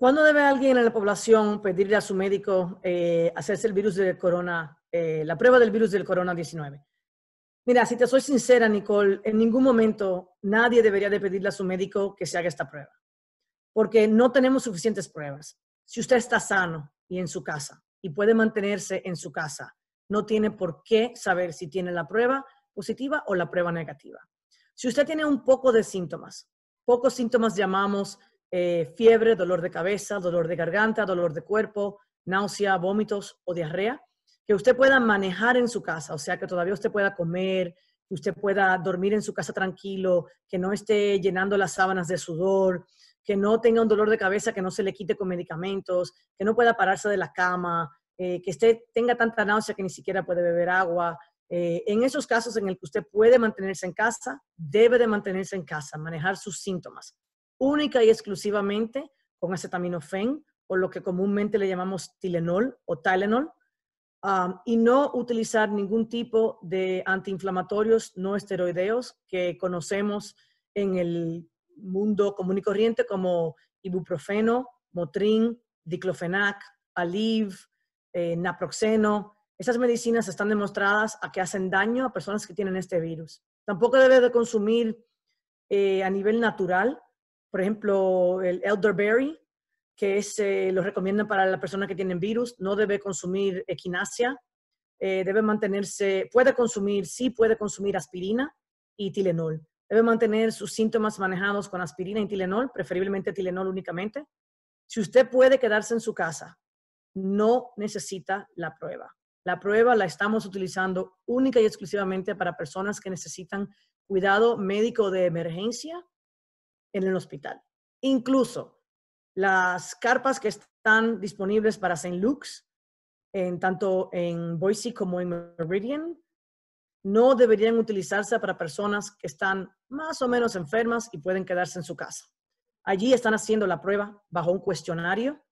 ¿Cuándo debe alguien en la población pedirle a su médico eh, hacerse el virus del corona, eh, la prueba del virus del corona 19? Mira, si te soy sincera, Nicole, en ningún momento nadie debería de pedirle a su médico que se haga esta prueba, porque no tenemos suficientes pruebas. Si usted está sano y en su casa y puede mantenerse en su casa, no tiene por qué saber si tiene la prueba positiva o la prueba negativa. Si usted tiene un poco de síntomas, pocos síntomas llamamos eh, fiebre, dolor de cabeza, dolor de garganta, dolor de cuerpo, náusea, vómitos o diarrea, que usted pueda manejar en su casa, o sea, que todavía usted pueda comer, que usted pueda dormir en su casa tranquilo, que no esté llenando las sábanas de sudor, que no tenga un dolor de cabeza que no se le quite con medicamentos, que no pueda pararse de la cama, eh, que usted tenga tanta náusea que ni siquiera puede beber agua. Eh, en esos casos en el que usted puede mantenerse en casa, debe de mantenerse en casa, manejar sus síntomas única y exclusivamente con acetaminofén o lo que comúnmente le llamamos Tilenol o Tylenol, um, y no utilizar ningún tipo de antiinflamatorios no esteroideos que conocemos en el mundo común y corriente como ibuprofeno, Motrin, diclofenac, Aliv, eh, naproxeno. Esas medicinas están demostradas a que hacen daño a personas que tienen este virus. Tampoco debe de consumir eh, a nivel natural por ejemplo, el elderberry, que es, eh, lo recomiendan para la persona que tienen virus, no debe consumir equinacia, eh, debe mantenerse, puede consumir, sí puede consumir aspirina y Tilenol. Debe mantener sus síntomas manejados con aspirina y Tilenol, preferiblemente Tilenol únicamente. Si usted puede quedarse en su casa, no necesita la prueba. La prueba la estamos utilizando única y exclusivamente para personas que necesitan cuidado médico de emergencia en el hospital. Incluso las carpas que están disponibles para St. Luke's, en, tanto en Boise como en Meridian, no deberían utilizarse para personas que están más o menos enfermas y pueden quedarse en su casa. Allí están haciendo la prueba bajo un cuestionario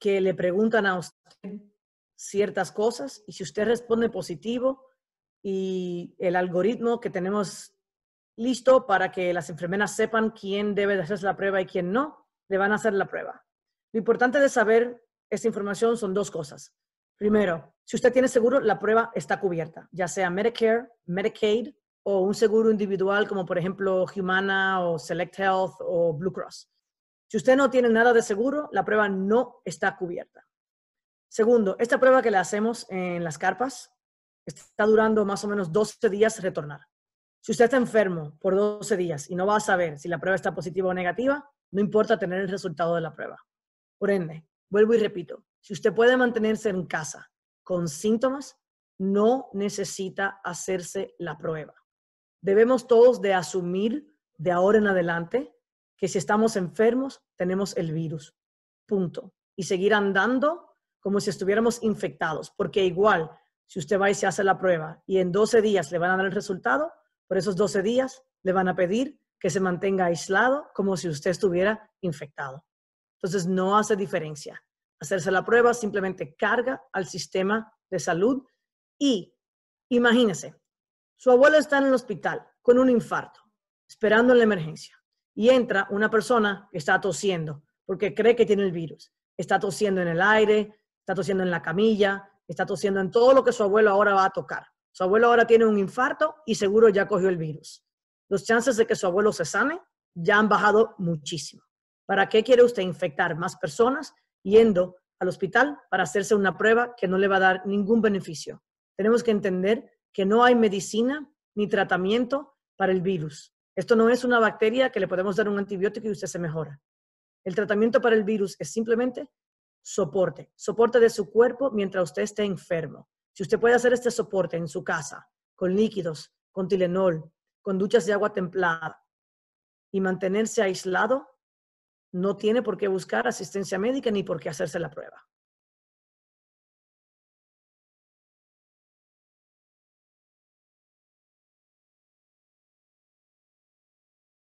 que le preguntan a usted ciertas cosas y si usted responde positivo y el algoritmo que tenemos listo para que las enfermeras sepan quién debe hacerse la prueba y quién no, le van a hacer la prueba. Lo importante de saber esta información son dos cosas. Primero, si usted tiene seguro, la prueba está cubierta, ya sea Medicare, Medicaid o un seguro individual como por ejemplo Humana o Select Health o Blue Cross. Si usted no tiene nada de seguro, la prueba no está cubierta. Segundo, esta prueba que le hacemos en las carpas está durando más o menos 12 días retornar. Si usted está enfermo por 12 días y no va a saber si la prueba está positiva o negativa, no importa tener el resultado de la prueba. Por ende, vuelvo y repito, si usted puede mantenerse en casa con síntomas, no necesita hacerse la prueba. Debemos todos de asumir de ahora en adelante que si estamos enfermos, tenemos el virus. Punto. Y seguir andando como si estuviéramos infectados, porque igual, si usted va y se hace la prueba y en 12 días le van a dar el resultado, por esos 12 días le van a pedir que se mantenga aislado como si usted estuviera infectado. Entonces no hace diferencia. Hacerse la prueba simplemente carga al sistema de salud y imagínese, su abuelo está en el hospital con un infarto, esperando en la emergencia, y entra una persona que está tosiendo porque cree que tiene el virus. Está tosiendo en el aire, está tosiendo en la camilla, está tosiendo en todo lo que su abuelo ahora va a tocar. Su abuelo ahora tiene un infarto y seguro ya cogió el virus. Los chances de que su abuelo se sane ya han bajado muchísimo. ¿Para qué quiere usted infectar más personas yendo al hospital para hacerse una prueba que no le va a dar ningún beneficio? Tenemos que entender que no hay medicina ni tratamiento para el virus. Esto no es una bacteria que le podemos dar un antibiótico y usted se mejora. El tratamiento para el virus es simplemente soporte, soporte de su cuerpo mientras usted esté enfermo. Si usted puede hacer este soporte en su casa, con líquidos, con Tilenol, con duchas de agua templada y mantenerse aislado, no tiene por qué buscar asistencia médica ni por qué hacerse la prueba.